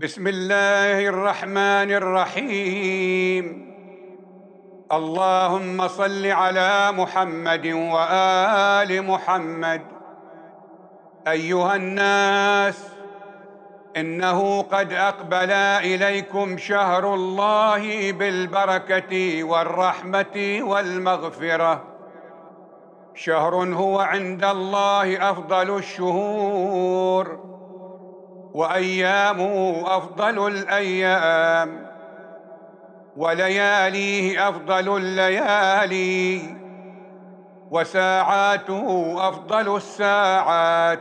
بسم الله الرحمن الرحيم اللهم صل على محمد وآل محمد أيها الناس إنه قد أقبل إليكم شهر الله بالبركة والرحمة والمغفرة شهر هو عند الله أفضل الشهور وايامه افضل الايام ولياليه افضل الليالي وساعاته افضل الساعات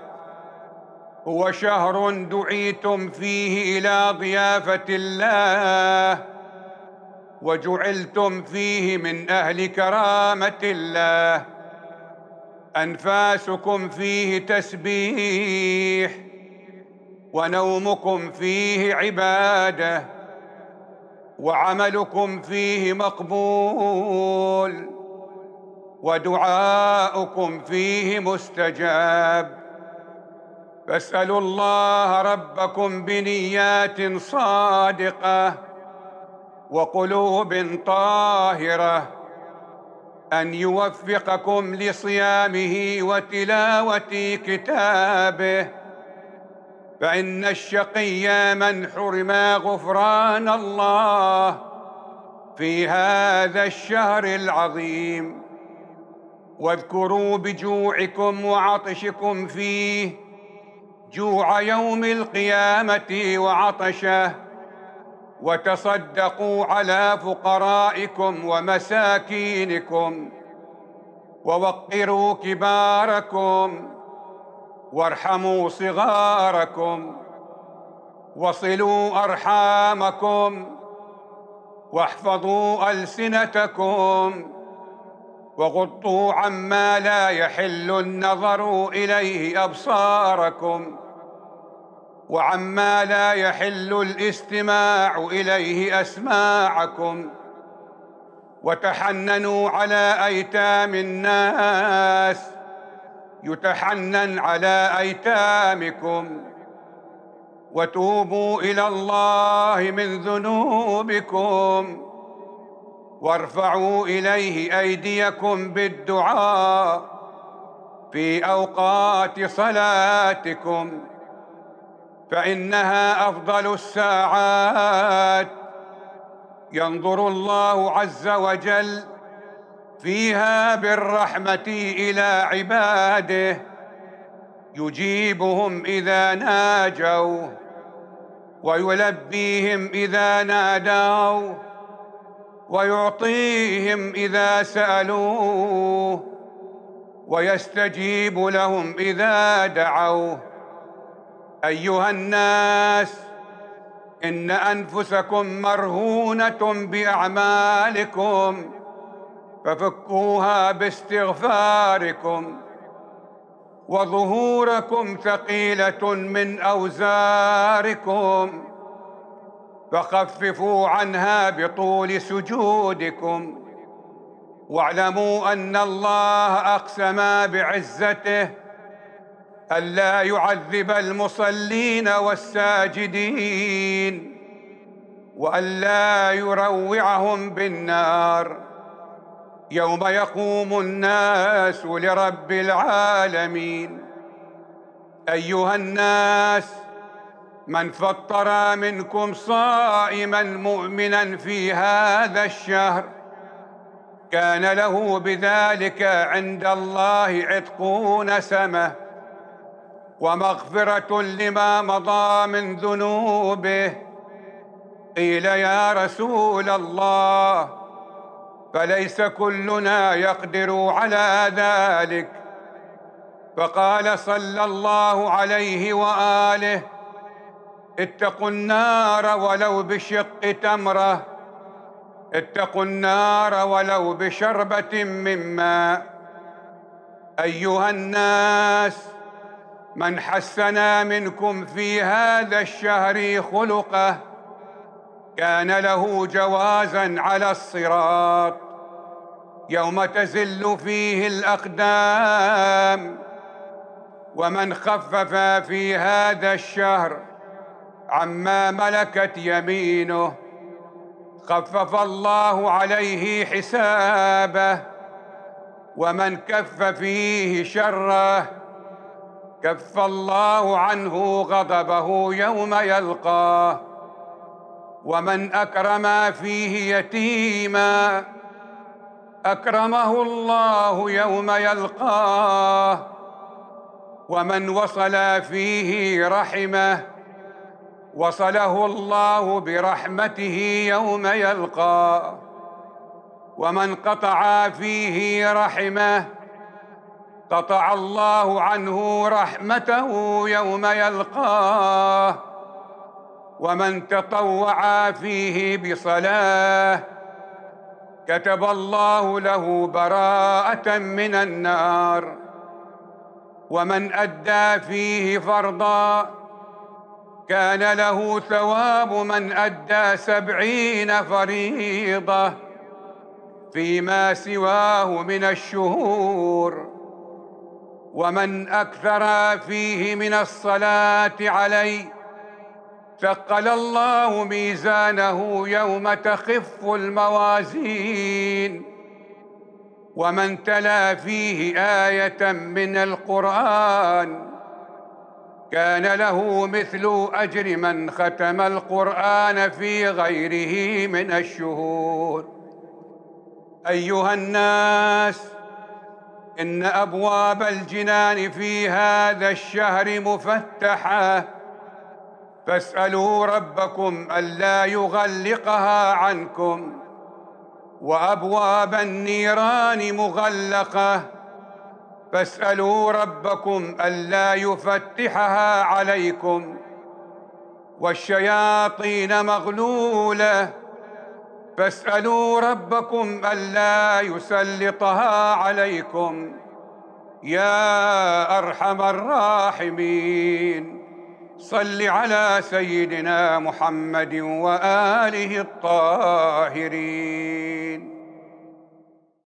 هو شهر دعيتم فيه الى ضيافه الله وجعلتم فيه من اهل كرامه الله انفاسكم فيه تسبيح ونومكم فيه عباده وعملكم فيه مقبول ودعاؤكم فيه مستجاب فاسالوا الله ربكم بنيات صادقه وقلوب طاهره ان يوفقكم لصيامه وتلاوه كتابه فإن الشقي من حرم غفران الله في هذا الشهر العظيم واذكروا بجوعكم وعطشكم فيه جوع يوم القيامة وعطشه وتصدقوا على فقرائكم ومساكينكم ووقروا كباركم وارحموا صغاركم وصلوا ارحامكم واحفظوا السنتكم وغطوا عما لا يحل النظر اليه ابصاركم وعما لا يحل الاستماع اليه اسماعكم وتحننوا على ايتام الناس يتحنن على أيتامكم وتوبوا إلى الله من ذنوبكم وارفعوا إليه أيديكم بالدعاء في أوقات صلاتكم فإنها أفضل الساعات ينظر الله عز وجل فيها بالرحمه الى عباده يجيبهم اذا ناجوا ويلبيهم اذا نادوا ويعطيهم اذا سالوه ويستجيب لهم اذا دعوا ايها الناس ان انفسكم مرهونه باعمالكم ففكوها باستغفاركم وظهوركم ثقيلة من أوزاركم فخففوا عنها بطول سجودكم واعلموا أن الله أقسم بعزته ألا يعذب المصلين والساجدين وألا يروعهم بالنار يوم يقوم الناس لرب العالمين ايها الناس من فطر منكم صائما مؤمنا في هذا الشهر كان له بذلك عند الله عتق نسمه ومغفره لما مضى من ذنوبه قيل يا رسول الله فليس كلنا يقدر على ذلك فقال صلى الله عليه واله اتقوا النار ولو بشق تمره اتقوا النار ولو بشربه من ماء ايها الناس من حسنا منكم في هذا الشهر خلقه كان له جوازا على الصراط يوم تزل فيه الاقدام ومن خفف في هذا الشهر عما ملكت يمينه خفف الله عليه حسابه ومن كف فيه شره كف الله عنه غضبه يوم يلقاه ومن اكرم فيه يتيما اكرمه الله يوم يلقاه ومن وصل فيه رحمه وصله الله برحمته يوم يلقاه ومن قطع فيه رحمه قطع الله عنه رحمته يوم يلقاه ومن تطوع فيه بصلاه كتب الله له براءه من النار ومن ادى فيه فرضا كان له ثواب من ادى سبعين فريضه فيما سواه من الشهور ومن اكثر فيه من الصلاه عليه ثقل الله ميزانه يوم تخف الموازين ومن تلا فيه آية من القرآن كان له مثل أجر من ختم القرآن في غيره من الشهور أيها الناس إن أبواب الجنان في هذا الشهر مفتحة فاسألوا ربكم ألا يغلقها عنكم وأبواب النيران مغلقة فاسألوا ربكم ألا يفتحها عليكم والشياطين مغلولة فاسألوا ربكم ألا يسلطها عليكم يا أرحم الراحمين صل على سيدنا محمد واله الطاهرين